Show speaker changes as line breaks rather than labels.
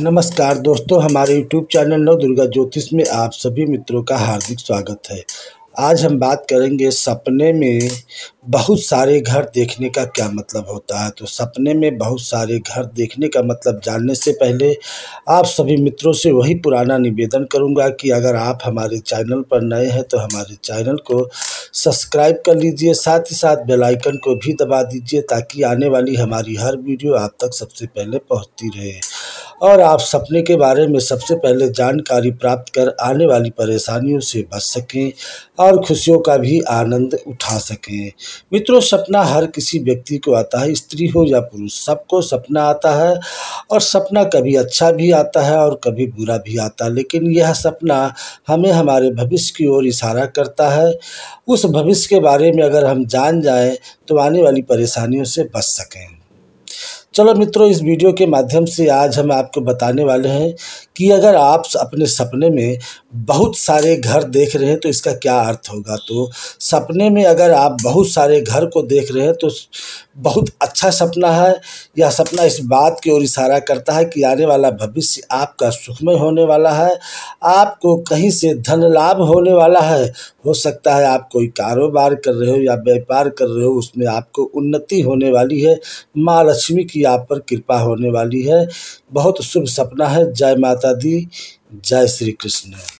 नमस्कार दोस्तों हमारे YouTube चैनल नव दुर्गा ज्योतिष में आप सभी मित्रों का हार्दिक स्वागत है आज हम बात करेंगे सपने में बहुत सारे घर देखने का क्या मतलब होता है तो सपने में बहुत सारे घर देखने का मतलब जानने से पहले आप सभी मित्रों से वही पुराना निवेदन करूंगा कि अगर आप हमारे चैनल पर नए हैं तो हमारे चैनल को सब्सक्राइब कर लीजिए साथ ही साथ बेल आइकन को भी दबा दीजिए ताकि आने वाली हमारी हर वीडियो आप तक सबसे पहले पहुँचती रहे और आप सपने के बारे में सबसे पहले जानकारी प्राप्त कर आने वाली परेशानियों से बच सकें और खुशियों का भी आनंद उठा सकें मित्रों सपना हर किसी व्यक्ति को आता है स्त्री हो या पुरुष सबको सपना आता है और सपना कभी अच्छा भी आता है और कभी बुरा भी आता है लेकिन यह सपना हमें हमारे भविष्य की ओर इशारा करता है उस भविष्य के बारे में अगर हम जान जाएँ तो आने वाली परेशानियों से बच सकें चलो मित्रों इस वीडियो के माध्यम से आज हम आपको बताने वाले हैं कि अगर आप अपने सपने में बहुत सारे घर देख रहे हैं तो इसका क्या अर्थ होगा तो सपने में अगर आप बहुत सारे घर को देख रहे हैं तो बहुत अच्छा सपना है यह सपना इस बात की ओर इशारा करता है कि आने वाला भविष्य आपका सुखमय होने वाला है आपको कहीं से धन लाभ होने वाला है हो सकता है आप कोई कारोबार कर रहे हो या व्यापार कर रहे हो उसमें आपको उन्नति होने वाली है माँ लक्ष्मी की आप पर कृपा होने वाली है बहुत शुभ सपना है जय माता दी जय श्री कृष्ण